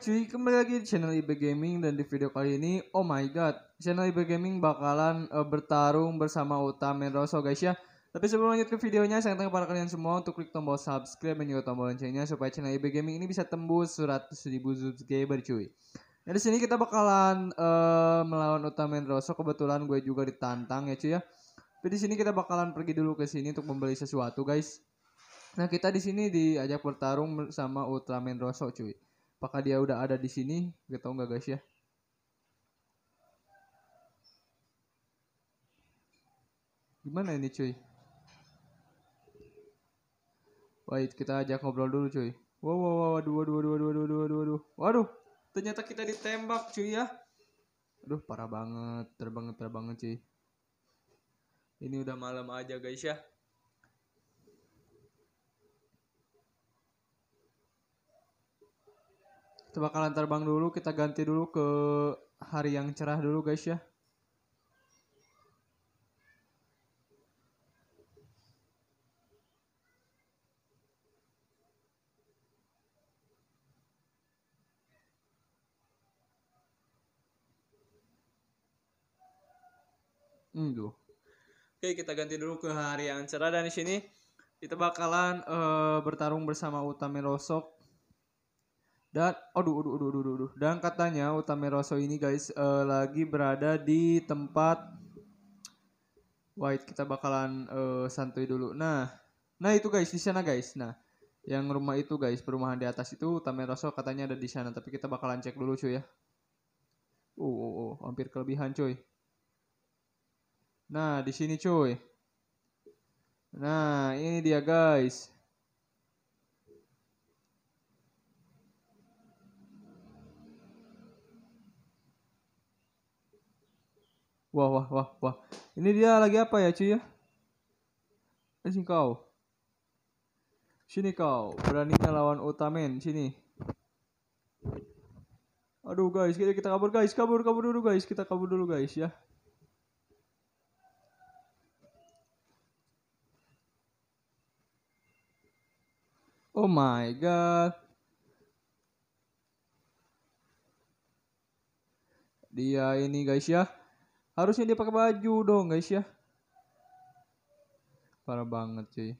cuy, kembali lagi di channel IB Gaming dan di video kali ini, oh my god, channel IB Gaming bakalan uh, bertarung bersama Uta Rosso guys ya. Tapi sebelum lanjut ke videonya, saya ingin kepada kalian semua untuk klik tombol subscribe dan juga tombol loncengnya supaya channel IB Gaming ini bisa tembus 100.000 subscriber cuy. Nah di sini kita bakalan uh, melawan Uta Rosso. kebetulan gue juga ditantang ya cuy ya. Tapi di sini kita bakalan pergi dulu ke sini untuk membeli sesuatu guys. Nah kita di sini diajak bertarung sama Ultraman Rosso cuy. Apakah dia udah ada di sini? Gak tau nggak guys ya? Gimana ini cuy? Wait, kita ajak ngobrol dulu cuy. Wow, wow, wow, waduh, waduh, waduh, waduh, waduh, waduh, waduh. Waduh, ternyata kita ditembak cuy ya. Aduh, parah banget, terbang terbang cuy. Ini udah malam aja guys ya. Kita bakalan terbang dulu, kita ganti dulu ke hari yang cerah dulu guys ya. Hmm, Oke, kita ganti dulu ke hari yang cerah dan di sini kita bakalan uh, bertarung bersama Utami Rosok dan aduh aduh aduh aduh aduh. aduh. Dan katanya Utami Rosso ini guys uh, lagi berada di tempat White kita bakalan uh, santuy dulu. Nah, nah itu guys di sana guys. Nah, yang rumah itu guys, perumahan di atas itu Utami Rosso katanya ada di sana, tapi kita bakalan cek dulu cuy ya. Oh, oh, oh, hampir kelebihan cuy. Nah, di sini cuy. Nah, ini dia guys. Wah, wah, wah, wah. Ini dia lagi apa ya, cuy ya? Eh, sini kau. Sini kau, berani lawan Otamen, sini. Aduh, guys, kita kabur, guys. Kabur, kabur dulu, guys. Kita kabur dulu, guys, ya. Oh my god. Dia ini, guys, ya harusnya dia pakai baju dong guys ya parah banget cuy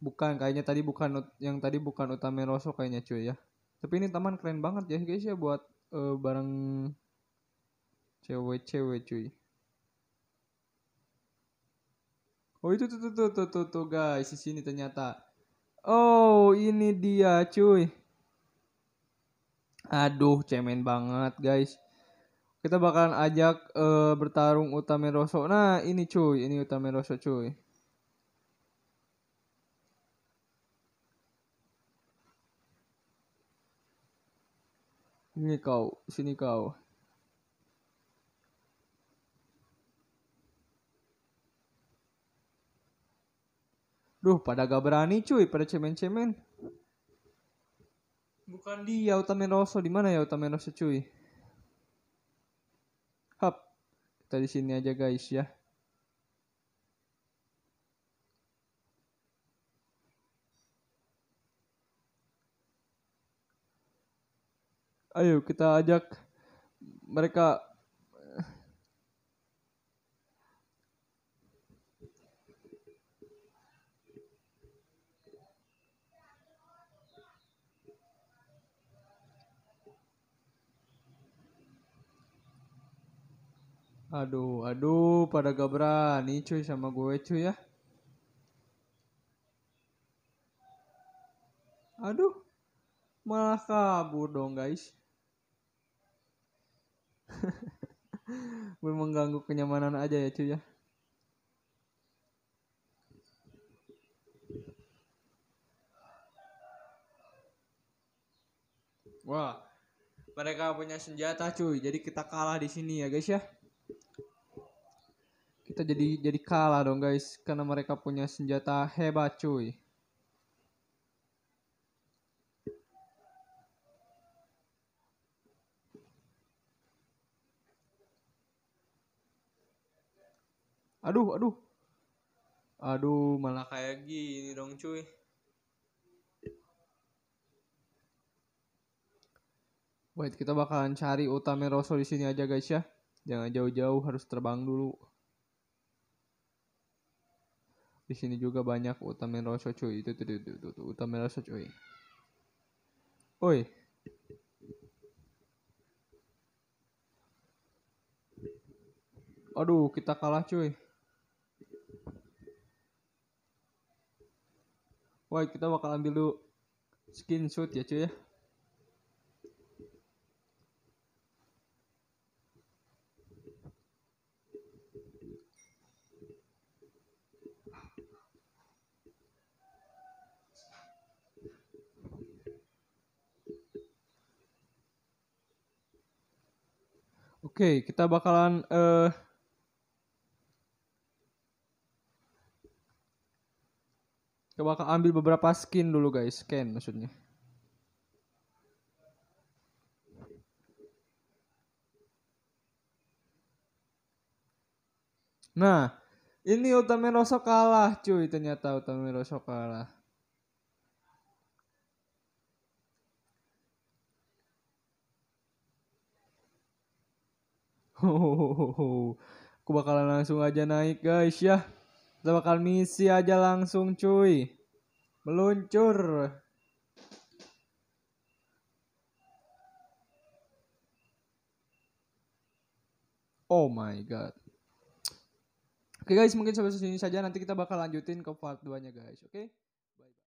bukan kayaknya tadi bukan yang tadi bukan utama Rosso kayaknya cuy ya tapi ini taman keren banget ya guys ya buat uh, eh, barang cewek-cewek cuy oh itu tuh tuh tuh tuh tuh, tuh guys di sini ternyata oh ini dia cuy Aduh, cemen banget, guys. Kita bakalan ajak uh, bertarung Utame Rosso. Nah, ini cuy, ini Utame Rosso cuy. Ini kau, sini kau. Duh, pada gak berani cuy, pada cemen-cemen. Bukan di Rosso, Di mana Rosso cuy? Hap. Kita di sini aja guys ya. Ayo kita ajak mereka Aduh, aduh, pada gak berani cuy sama gue cuy ya. Aduh, malah kabur dong guys. gue mengganggu kenyamanan aja ya cuy ya. Wah, mereka punya senjata cuy, jadi kita kalah di sini ya guys ya. Kita jadi jadi kalah dong guys karena mereka punya senjata hebat cuy. Aduh, aduh. Aduh, malah kayak gini dong cuy. Wait, kita bakalan cari utama Rosso di sini aja guys ya. Jangan jauh-jauh, harus terbang dulu di sini juga banyak utamin rosso cuy itu tuh itu tuh, tuh utamin rosso cuy oi aduh kita kalah cuy wah kita bakal ambil dulu skin suit ya cuy ya Oke, kita bakalan uh, kita bakal ambil beberapa skin dulu guys, scan maksudnya. Nah, ini Utami Rosso kalah cuy ternyata Utami Rosso kalah. Hohoho. Aku bakalan langsung aja naik guys ya. Kita bakal misi aja langsung cuy. Meluncur. Oh my god. Oke okay guys, mungkin sampai sini saja. Nanti kita bakal lanjutin ke part 2-nya guys, oke? Okay?